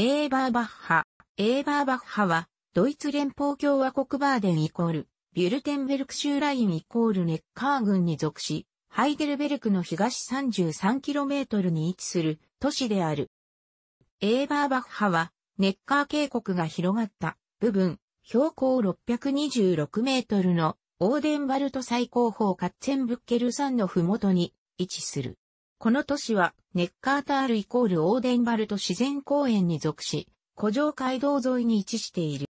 エーバーバッハ。エーバーバッハは、ドイツ連邦共和国バーデンイコール、ビュルテンベルク州ラインイコールネッカー群に属し、ハイデルベルクの東 33km に位置する都市である。エーバーバッハは、ネッカー渓谷が広がった部分、標高626メートルのオーデンバルト最高峰カッツェンブッケル山のふもとに位置する。この都市は、ネッカータールイコールオーデンバルト自然公園に属し、古城街道沿いに位置している。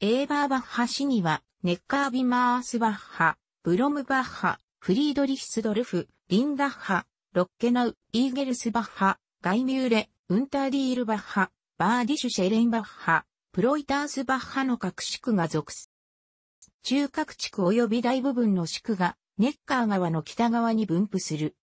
エーバーバッハ市には、ネッカービマースバッハ、ブロムバッハ、フリードリヒスドルフ、リンダッハ、ロッケナウ、イーゲルスバッハ、ガイミューレ、ウンターディールバッハ、バーディシュシェレンバッハ、プロイタースバッハの各地区が属す。中核地区及び大部分の地区が、ネッカー川の北側に分布する。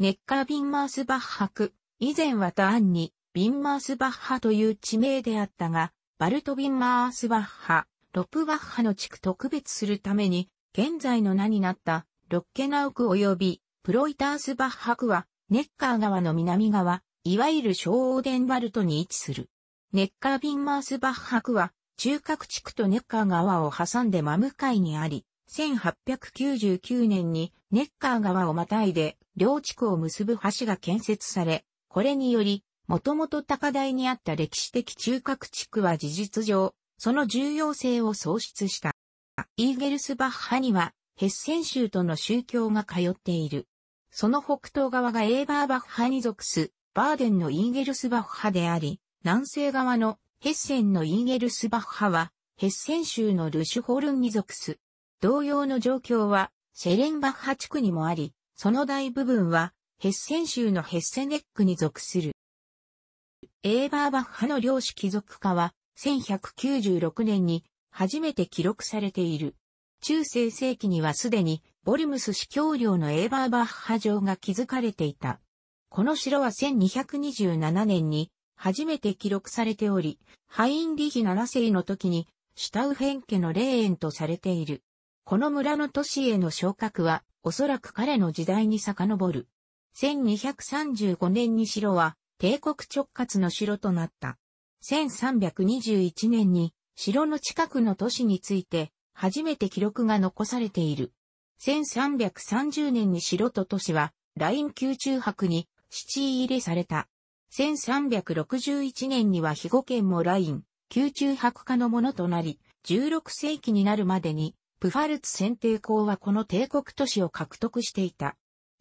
ネッカー・ビンマースバッハ区、以前はターンに、ビンマースバッハという地名であったが、バルト・ビンマースバッハ、ロップバッハの地区と区別するために、現在の名になった、ロッケナウク及び、プロイタースバッハ区は、ネッカー川の南側、いわゆる小オーデンバルトに位置する。ネッカービンマースバッハ区は、中核地区とネッカー川を挟んで真向かいにあり、1899年にネッカー川をまたいで両地区を結ぶ橋が建設され、これにより、もともと高台にあった歴史的中核地区は事実上、その重要性を喪失した。イーゲルスバッハには、ヘッセン州との宗教が通っている。その北東側がエーバーバッハに属す、バーデンのイーゲルスバッハであり、南西側のヘッセンのイーゲルスバッハは、ヘッセン州のルシュホルンに属す。同様の状況は、シェレンバッハ地区にもあり、その大部分はヘッセン州のヘッセネックに属する。エーバーバッハの領主貴族化は1196年に初めて記録されている。中世世紀にはすでにボルムス司教領のエーバーバッハ城が築かれていた。この城は1227年に初めて記録されており、ハインリヒ7世の時にシュタウフェン家の霊園とされている。この村の都市への昇格はおそらく彼の時代に遡る。1235年に城は帝国直轄の城となった。1321年に城の近くの都市について初めて記録が残されている。1330年に城と都市はライン宮中博に七位入れされた。1361年には肥後県もライン、宮中博家のものとなり、16世紀になるまでにプファルツ選定校はこの帝国都市を獲得していた。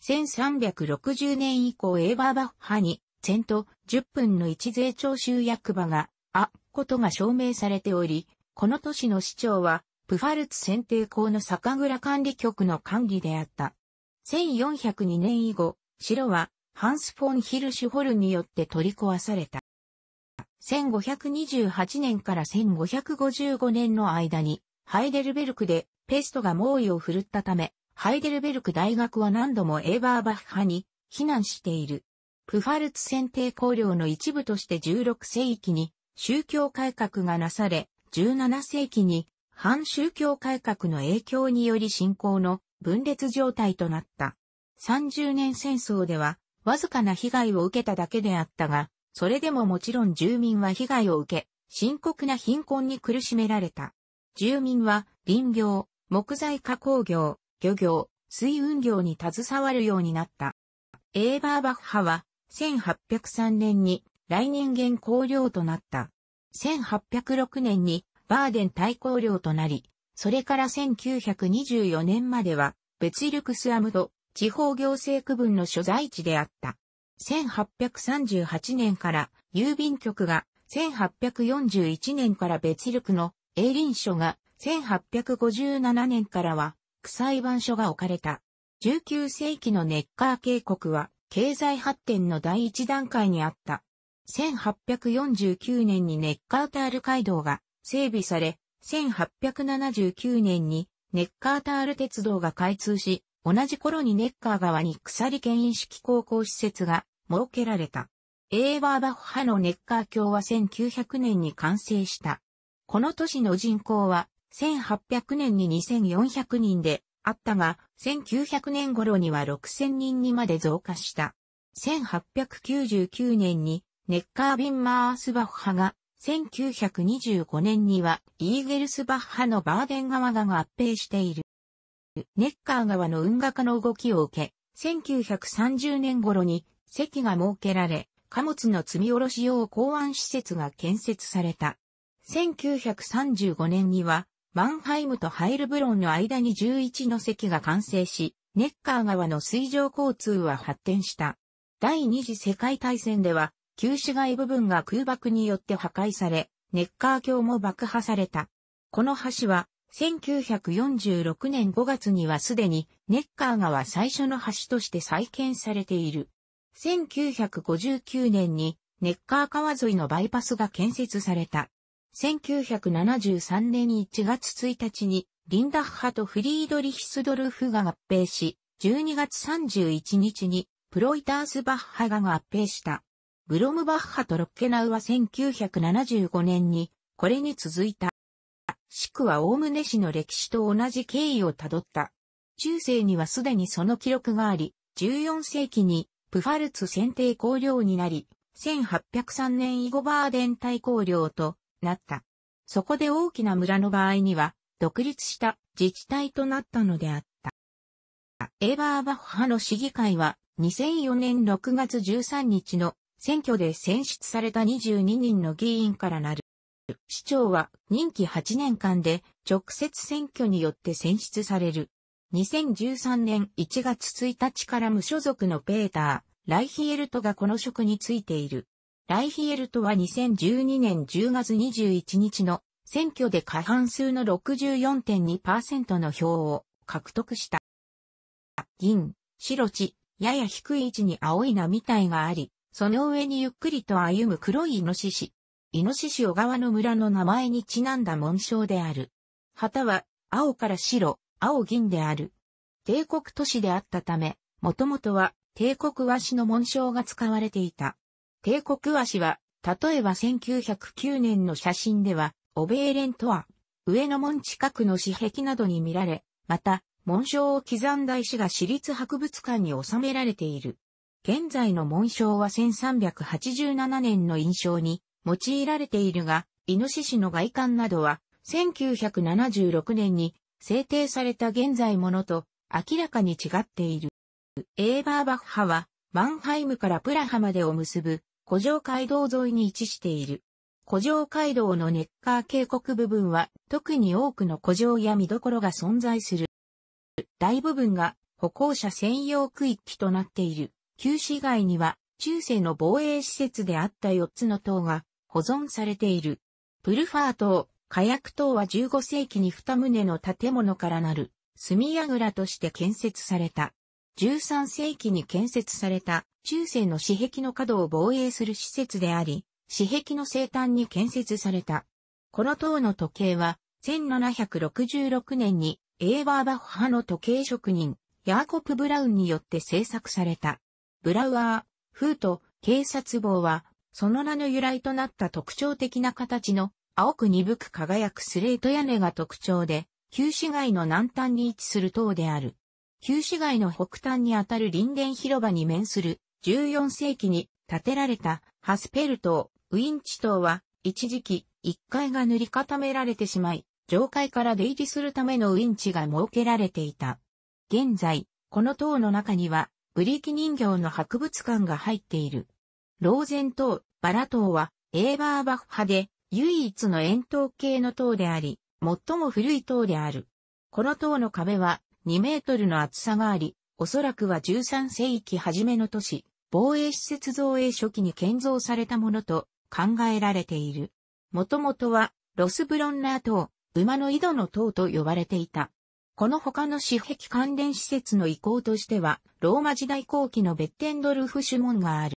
1360年以降エーバーバッハに、戦と10分の1税徴収役場が、あ、ことが証明されており、この都市の市長は、プファルツ選定校の酒蔵管理局の管理であった。1402年以後、城は、ハンス・フォン・ヒルシュホルによって取り壊された。1528年から1555年の間に、ハイデルベルクでペストが猛威を振るったため、ハイデルベルク大学は何度もエーバーバッハに避難している。プファルツ選定公領の一部として16世紀に宗教改革がなされ、17世紀に反宗教改革の影響により信仰の分裂状態となった。30年戦争では、わずかな被害を受けただけであったが、それでももちろん住民は被害を受け、深刻な貧困に苦しめられた。住民は林業、木材加工業、漁業、水運業に携わるようになった。エーバーバッハは1803年に来年元公領となった。1806年にバーデン大公領となり、それから1924年までは別イルクスアムド地方行政区分の所在地であった。1838年から郵便局が1841年から別ツルクの栄林所が1857年からは区裁判所が置かれた。19世紀のネッカー渓谷は経済発展の第一段階にあった。1849年にネッカータール街道が整備され、1879年にネッカータール鉄道が開通し、同じ頃にネッカー川に鎖牽引式高校施設が設けられた。エーバーバッハのネッカー橋は1900年に完成した。この都市の人口は1800年に2400人であったが、1900年頃には6000人にまで増加した。1899年にネッカービン・マースバッハが、1925年にはイーゲルスバッハのバーデン川が合併している。ネッカー川の運河化の動きを受け、1930年頃に席が設けられ、貨物の積み下ろし用港湾施設が建設された。1935年には、マンハイムとハイルブロンの間に11の席が完成し、ネッカー川の水上交通は発展した。第二次世界大戦では、旧市街部分が空爆によって破壊され、ネッカー橋も爆破された。この橋は、1946年5月にはすでにネッカー川最初の橋として再建されている。1959年にネッカー川沿いのバイパスが建設された。1973年1月1日に、リンダッハとフリードリヒスドルフが合併し、12月31日に、プロイタースバッハが合併した。ブロムバッハとロッケナウは1975年に、これに続いた。シクはオウムネ氏の歴史と同じ経緯をたどった。中世にはすでにその記録があり、14世紀にプファルツ選定公領になり、1803年以後バーデン大公領となった。そこで大きな村の場合には、独立した自治体となったのであった。エーバーバッハの市議会は、2004年6月13日の選挙で選出された22人の議員からなる。市長は任期8年間で直接選挙によって選出される。2013年1月1日から無所属のペーター、ライヒエルトがこの職についている。ライヒエルトは2012年10月21日の選挙で過半数の64.2%の票を獲得した。銀、白地、やや低い位置に青い波いがあり、その上にゆっくりと歩む黒いイノシシ。イノシシ小川の村の名前にちなんだ紋章である。旗は、青から白、青銀である。帝国都市であったため、もともとは、帝国和紙の紋章が使われていた。帝国足は、例えば1909年の写真では、オベーレントア、上の門近くの紙壁などに見られ、また、紋章を刻んだ石が私立博物館に収められている。現在の紋章は1387年の印象に用いられているが、イノシシの外観などは1976年に制定された現在ものと明らかに違っている。エーバーバッハはマンハイムからプラハまでを結ぶ古城街道沿いに位置している。古城街道のネッカー渓谷部分は特に多くの古城や見どころが存在する。大部分が歩行者専用区域となっている。旧市街には中世の防衛施設であった4つの塔が保存されている。プルファー塔、火薬塔は15世紀に2棟の建物からなる、炭櫓として建設された。13世紀に建設された中世の私壁の角を防衛する施設であり、私壁の生誕に建設された。この塔の時計は、1766年にエーバーバッハの時計職人、ヤーコプ・ブラウンによって制作された。ブラウアー、フート、警察棒は、その名の由来となった特徴的な形の青く鈍く輝くスレート屋根が特徴で、旧市街の南端に位置する塔である。旧市街の北端にあたる林殿広場に面する14世紀に建てられたハスペル島、ウィンチ島は一時期1階が塗り固められてしまい、上階から出入りするためのウィンチが設けられていた。現在、この塔の中にはブリキ人形の博物館が入っている。ローゼン島、バラ島はエーバーバッハで唯一の円筒形の塔であり、最も古い塔である。この塔の壁は2メートルの厚さがあり、おそらくは13世紀初めの都市、防衛施設造営初期に建造されたものと考えられている。もともとは、ロスブロンナー島、馬の井戸の塔と呼ばれていた。この他の私壁関連施設の遺構としては、ローマ時代後期のベッテンドルフ主門がある。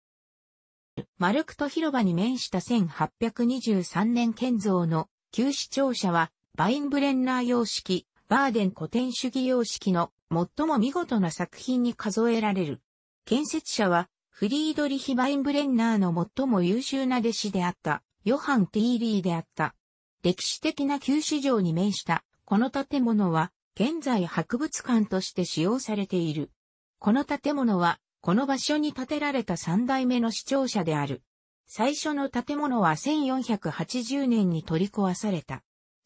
マルクト広場に面した1823年建造の旧市庁舎は、バインブレンナー様式、バーデン古典主義様式の最も見事な作品に数えられる。建設者はフリードリヒ・バインブレンナーの最も優秀な弟子であったヨハン・ティーリーであった。歴史的な旧市場に面したこの建物は現在博物館として使用されている。この建物はこの場所に建てられた三代目の市庁舎である。最初の建物は1480年に取り壊された。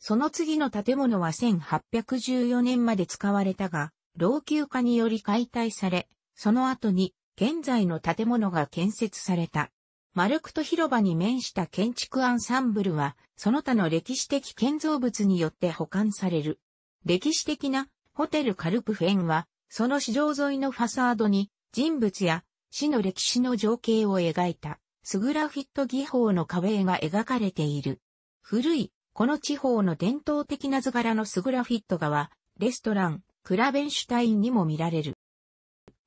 その次の建物は1814年まで使われたが、老朽化により解体され、その後に現在の建物が建設された。丸くと広場に面した建築アンサンブルは、その他の歴史的建造物によって保管される。歴史的なホテルカルプフェンは、その市場沿いのファサードに人物や市の歴史の情景を描いた、スグラフィット技法の壁絵が描かれている。古いこの地方の伝統的な図柄のスグラフィット画は、レストラン、クラベンシュタインにも見られる。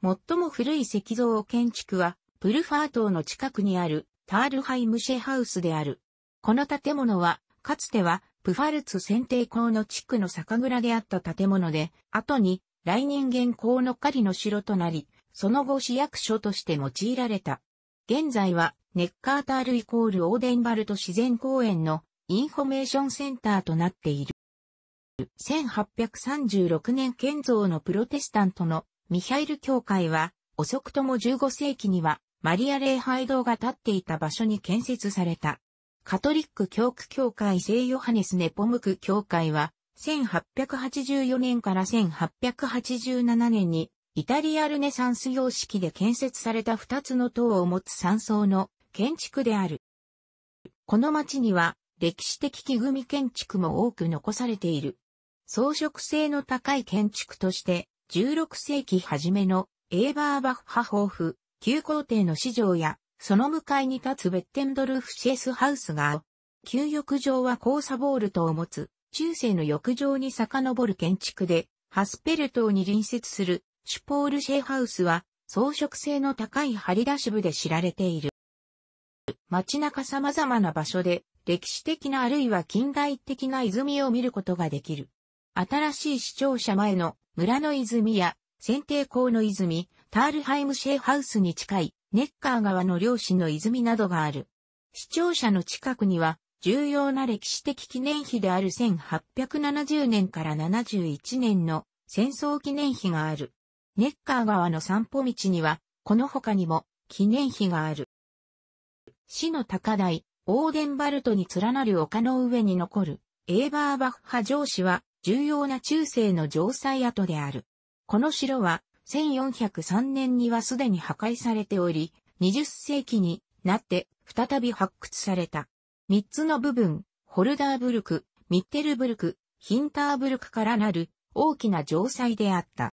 最も古い石像建築は、プルファー島の近くにあるタールハイムシェハウスである。この建物は、かつてはプファルツ選定校の地区の酒蔵であった建物で、後に来人間校の狩りの城となり、その後市役所として用いられた。現在は、ネッカータールイコールオーデンバルト自然公園のインフォメーションセンターとなっている。1836年建造のプロテスタントのミハイル教会は遅くとも15世紀にはマリア礼拝堂が建っていた場所に建設された。カトリック教区教会聖ヨハネスネポムク教会は1884年から1887年にイタリアルネサンス様式で建設された2つの塔を持つ3層の建築である。この町には歴史的木組建築も多く残されている。装飾性の高い建築として、16世紀初めのエーバーバッハホー旧皇帝の市場や、その向かいに立つベッテンドルフシェスハウスが、旧浴場は交差ボールトを持つ、中世の浴場に遡る建築で、ハスペル島に隣接するシュポールシェハウスは、装飾性の高い張り出し部で知られている。街中様々な場所で歴史的なあるいは近代的な泉を見ることができる。新しい視聴者前の村の泉や選定校の泉、タールハイムシェーハウスに近いネッカー川の漁師の泉などがある。視聴者の近くには重要な歴史的記念碑である1870年から71年の戦争記念碑がある。ネッカー川の散歩道には、この他にも記念碑がある。市の高台、オーデンバルトに連なる丘の上に残る、エーバーバッハ城址は、重要な中世の城塞跡である。この城は、1403年にはすでに破壊されており、20世紀になって再び発掘された。三つの部分、ホルダーブルク、ミッテルブルク、ヒンターブルクからなる大きな城塞であった。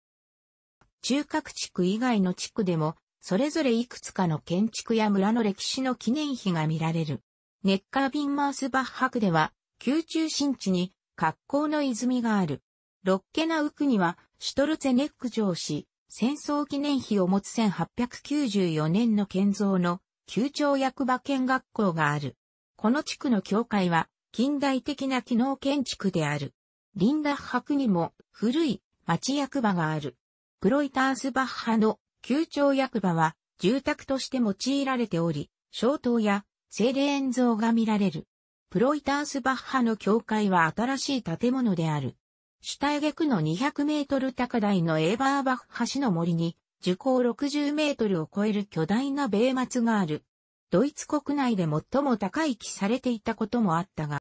中核地区以外の地区でも、それぞれいくつかの建築や村の歴史の記念碑が見られる。ネッカービンマースバッハ区では、旧中心地に格好の泉がある。ロッケナウクには、シュトルツェネック城市、戦争記念碑を持つ1894年の建造の、旧長役場見学校がある。この地区の教会は、近代的な機能建築である。リンダッハ区にも、古い町役場がある。クロイタースバッハの旧長役場は、住宅として用いられており、小島や精霊像が見られる。プロイタースバッハの教会は新しい建物である。主体下区の200メートル高台のエーバーバッハ市の森に、樹高60メートルを超える巨大な米松がある。ドイツ国内で最も高い木されていたこともあったが、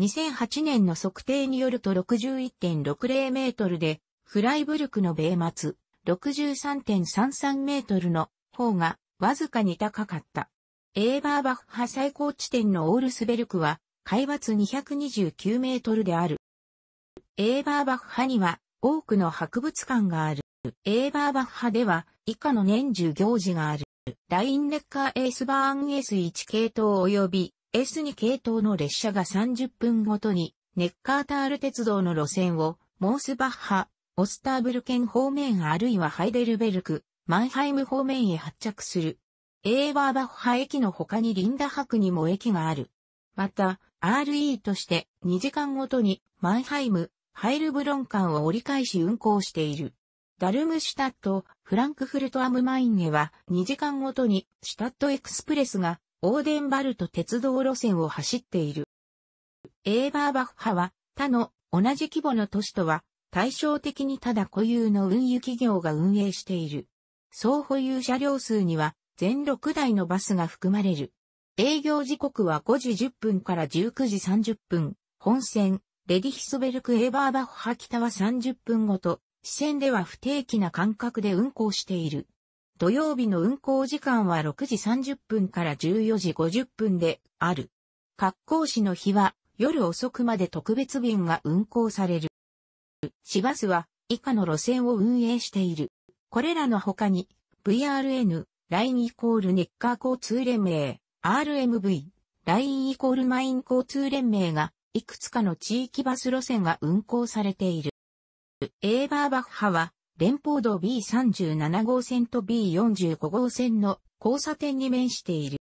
2008年の測定によると61.60メートルで、フライブルクの米松63.33メートルの方がわずかに高かった。エーバーバッハ最高地点のオールスベルクは、海抜229メートルである。エーバーバッハには多くの博物館がある。エーバーバッハでは以下の年中行事がある。ラインレッカーエースバーン S1 系統及び S2 系統の列車が30分ごとにネッカータール鉄道の路線をモースバッハ、オスターブルケン方面あるいはハイデルベルク、マンハイム方面へ発着する。エーバーバッハ駅の他にリンダ博にも駅がある。また、RE として2時間ごとにマンハイム、ハイルブロン間を折り返し運行している。ダルムシュタット、フランクフルトアムマインへは2時間ごとにシュタットエクスプレスがオーデンバルト鉄道路線を走っている。エーバーバッハは他の同じ規模の都市とは対照的にただ固有の運輸企業が運営している。総保有車両数には全6台のバスが含まれる。営業時刻は5時10分から19時30分。本線、レディヒスベルク・エーバーバッハ北は30分ごと、支線では不定期な間隔で運行している。土曜日の運行時間は6時30分から14時50分である。格好市の日は夜遅くまで特別便が運行される。市バスは以下の路線を運営している。これらの他に VRN、ラインイコールネッカー交通連盟、RMV、ラインイコールマイン交通連盟が、いくつかの地域バス路線が運行されている。エーバーバッハは、連邦道 B37 号線と B45 号線の交差点に面している。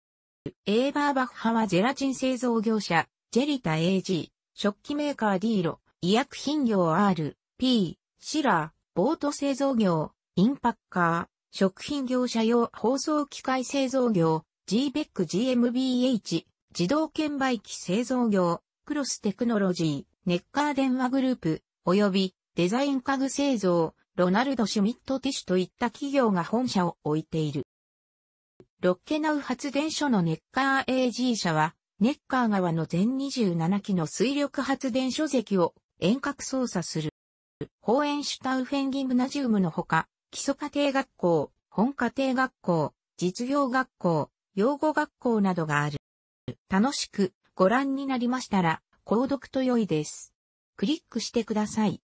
エーバーバッハはゼラチン製造業者、ジェリタ AG、食器メーカーディーロ、医薬品業 R、P、シラー、ボート製造業、インパッカー、食品業者用包装機械製造業、GBEC GmbH、自動券売機製造業、クロステクノロジー、ネッカー電話グループ、及びデザイン家具製造、ロナルド・シュミット・ティッシュといった企業が本社を置いている。ロッケナウ発電所のネッカー AG 社は、ネッカー側の全27基の水力発電所席を遠隔操作する。ホーエンシュタウフェンギムナジウムのほか、基礎家庭学校、本家庭学校、実業学校、養護学校などがある。楽しくご覧になりましたら、購読と良いです。クリックしてください。